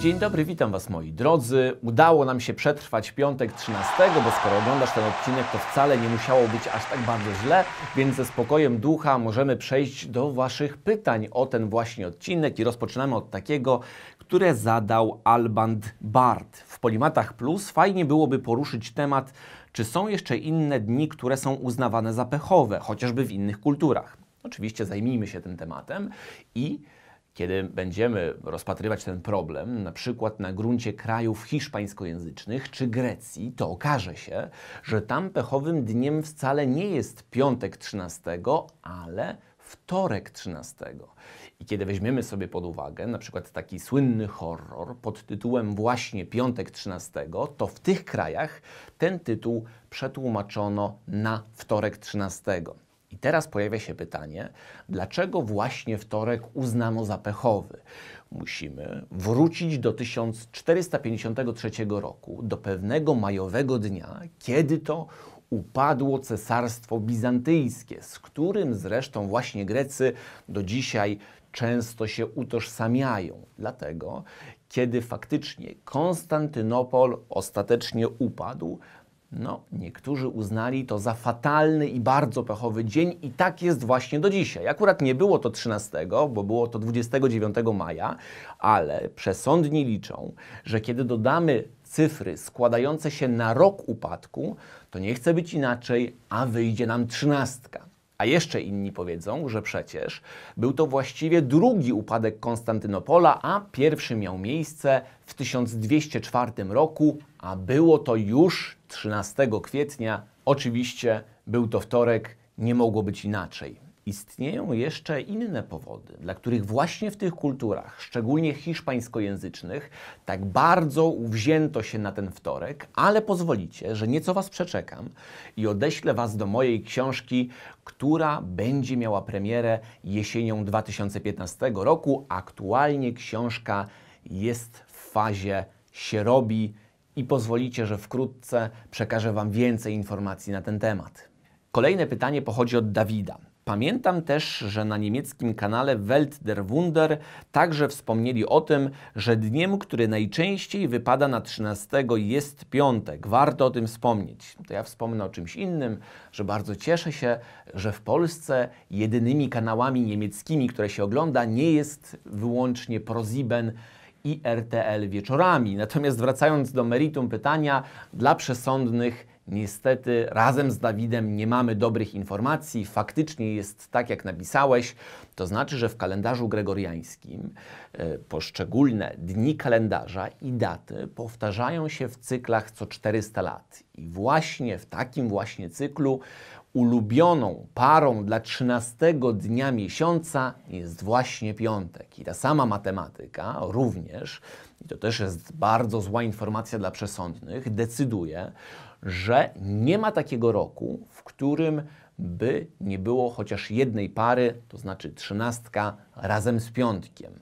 Dzień dobry, witam Was moi drodzy. Udało nam się przetrwać piątek 13, bo skoro oglądasz ten odcinek, to wcale nie musiało być aż tak bardzo źle, więc ze spokojem ducha możemy przejść do Waszych pytań o ten właśnie odcinek i rozpoczynamy od takiego, które zadał Alband Bart. W Polimatach Plus fajnie byłoby poruszyć temat, czy są jeszcze inne dni, które są uznawane za pechowe, chociażby w innych kulturach. Oczywiście zajmijmy się tym tematem i kiedy będziemy rozpatrywać ten problem, na przykład na gruncie krajów hiszpańskojęzycznych czy Grecji, to okaże się, że tam pechowym dniem wcale nie jest piątek 13, ale wtorek 13. I kiedy weźmiemy sobie pod uwagę na przykład taki słynny horror pod tytułem właśnie Piątek 13, to w tych krajach ten tytuł przetłumaczono na wtorek 13. I teraz pojawia się pytanie, dlaczego właśnie wtorek uznano za pechowy? Musimy wrócić do 1453 roku, do pewnego majowego dnia, kiedy to upadło cesarstwo bizantyjskie, z którym zresztą właśnie Grecy do dzisiaj często się utożsamiają. Dlatego, kiedy faktycznie Konstantynopol ostatecznie upadł, no, niektórzy uznali to za fatalny i bardzo pechowy dzień, i tak jest właśnie do dzisiaj. Akurat nie było to 13, bo było to 29 maja, ale przesądni liczą, że kiedy dodamy cyfry składające się na rok upadku, to nie chce być inaczej, a wyjdzie nam 13. A jeszcze inni powiedzą, że przecież był to właściwie drugi upadek Konstantynopola, a pierwszy miał miejsce w 1204 roku, a było to już 13 kwietnia. Oczywiście był to wtorek, nie mogło być inaczej. Istnieją jeszcze inne powody, dla których właśnie w tych kulturach, szczególnie hiszpańskojęzycznych, tak bardzo uwzięto się na ten wtorek, ale pozwolicie, że nieco Was przeczekam i odeślę Was do mojej książki, która będzie miała premierę jesienią 2015 roku. Aktualnie książka jest w fazie się robi i pozwolicie, że wkrótce przekażę Wam więcej informacji na ten temat. Kolejne pytanie pochodzi od Dawida. Pamiętam też, że na niemieckim kanale Welt der Wunder także wspomnieli o tym, że dniem, który najczęściej wypada na 13 jest piątek. Warto o tym wspomnieć. To ja wspomnę o czymś innym, że bardzo cieszę się, że w Polsce jedynymi kanałami niemieckimi, które się ogląda, nie jest wyłącznie ProSieben i RTL wieczorami. Natomiast wracając do meritum pytania, dla przesądnych niestety razem z Dawidem nie mamy dobrych informacji. Faktycznie jest tak, jak napisałeś. To znaczy, że w kalendarzu gregoriańskim e, poszczególne dni kalendarza i daty powtarzają się w cyklach co 400 lat. I właśnie w takim właśnie cyklu ulubioną parą dla 13 dnia miesiąca jest właśnie piątek. I ta sama matematyka również, i to też jest bardzo zła informacja dla przesądnych, decyduje, że nie ma takiego roku, w którym by nie było chociaż jednej pary, to znaczy trzynastka razem z piątkiem.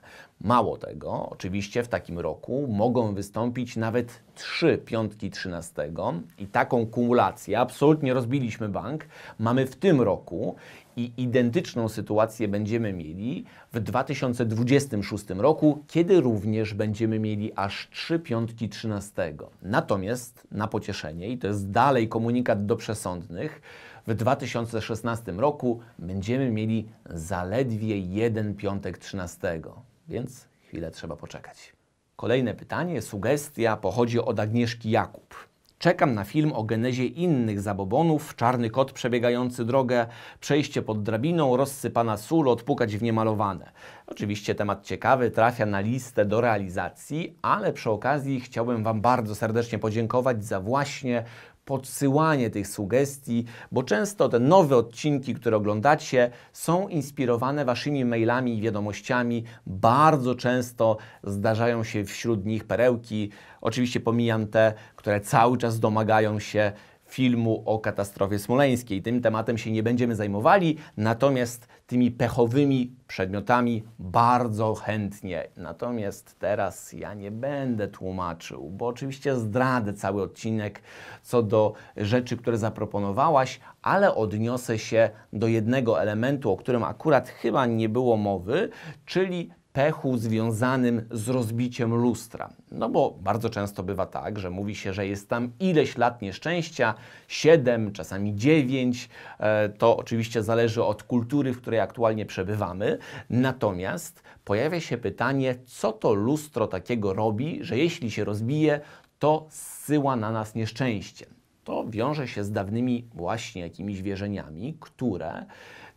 Mało tego, oczywiście w takim roku mogą wystąpić nawet trzy piątki 13 i taką kumulację, absolutnie rozbiliśmy bank, mamy w tym roku i identyczną sytuację będziemy mieli w 2026 roku, kiedy również będziemy mieli aż 3 piątki 13. Natomiast na pocieszenie, i to jest dalej komunikat do przesądnych, w 2016 roku będziemy mieli zaledwie jeden piątek 13 więc chwilę trzeba poczekać. Kolejne pytanie, sugestia pochodzi od Agnieszki Jakub. Czekam na film o genezie innych zabobonów, czarny kot przebiegający drogę, przejście pod drabiną, rozsypana sól, odpukać w niemalowane. Oczywiście temat ciekawy trafia na listę do realizacji, ale przy okazji chciałbym Wam bardzo serdecznie podziękować za właśnie podsyłanie tych sugestii, bo często te nowe odcinki, które oglądacie, są inspirowane waszymi mailami i wiadomościami. Bardzo często zdarzają się wśród nich perełki. Oczywiście pomijam te, które cały czas domagają się filmu o katastrofie smoleńskiej. Tym tematem się nie będziemy zajmowali, natomiast tymi pechowymi przedmiotami bardzo chętnie. Natomiast teraz ja nie będę tłumaczył, bo oczywiście zdradzę cały odcinek co do rzeczy, które zaproponowałaś, ale odniosę się do jednego elementu, o którym akurat chyba nie było mowy, czyli pechu związanym z rozbiciem lustra. No bo bardzo często bywa tak, że mówi się, że jest tam ileś lat nieszczęścia, 7, czasami 9. E, to oczywiście zależy od kultury, w której aktualnie przebywamy. Natomiast pojawia się pytanie, co to lustro takiego robi, że jeśli się rozbije, to zsyła na nas nieszczęście. To wiąże się z dawnymi właśnie jakimiś wierzeniami, które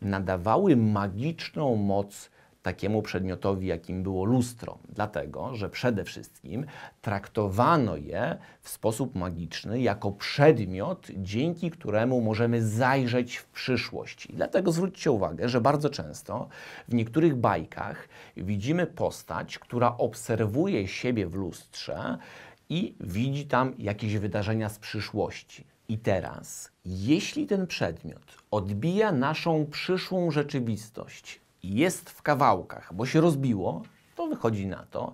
nadawały magiczną moc takiemu przedmiotowi, jakim było lustro, dlatego że przede wszystkim traktowano je w sposób magiczny jako przedmiot, dzięki któremu możemy zajrzeć w przyszłość. I dlatego zwróćcie uwagę, że bardzo często w niektórych bajkach widzimy postać, która obserwuje siebie w lustrze i widzi tam jakieś wydarzenia z przyszłości. I teraz, jeśli ten przedmiot odbija naszą przyszłą rzeczywistość, jest w kawałkach, bo się rozbiło, to wychodzi na to,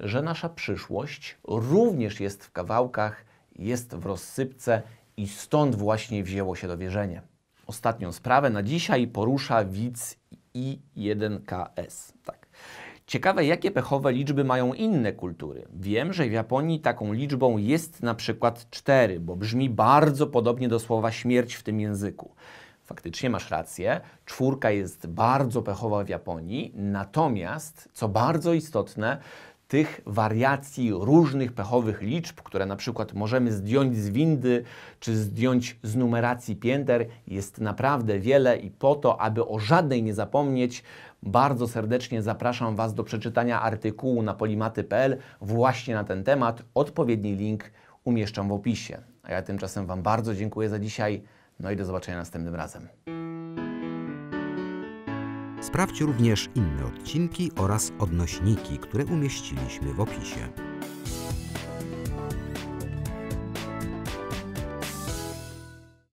że nasza przyszłość również jest w kawałkach, jest w rozsypce i stąd właśnie wzięło się dowierzenie. Ostatnią sprawę na dzisiaj porusza widz I1KS. Tak. Ciekawe, jakie pechowe liczby mają inne kultury. Wiem, że w Japonii taką liczbą jest na przykład 4, bo brzmi bardzo podobnie do słowa śmierć w tym języku faktycznie masz rację, czwórka jest bardzo pechowa w Japonii, natomiast, co bardzo istotne, tych wariacji różnych pechowych liczb, które na przykład możemy zdjąć z windy czy zdjąć z numeracji pięter, jest naprawdę wiele i po to, aby o żadnej nie zapomnieć, bardzo serdecznie zapraszam Was do przeczytania artykułu na polimaty.pl właśnie na ten temat. Odpowiedni link umieszczam w opisie. A ja tymczasem Wam bardzo dziękuję za dzisiaj. No i do zobaczenia następnym razem. Sprawdź również inne odcinki oraz odnośniki, które umieściliśmy w opisie.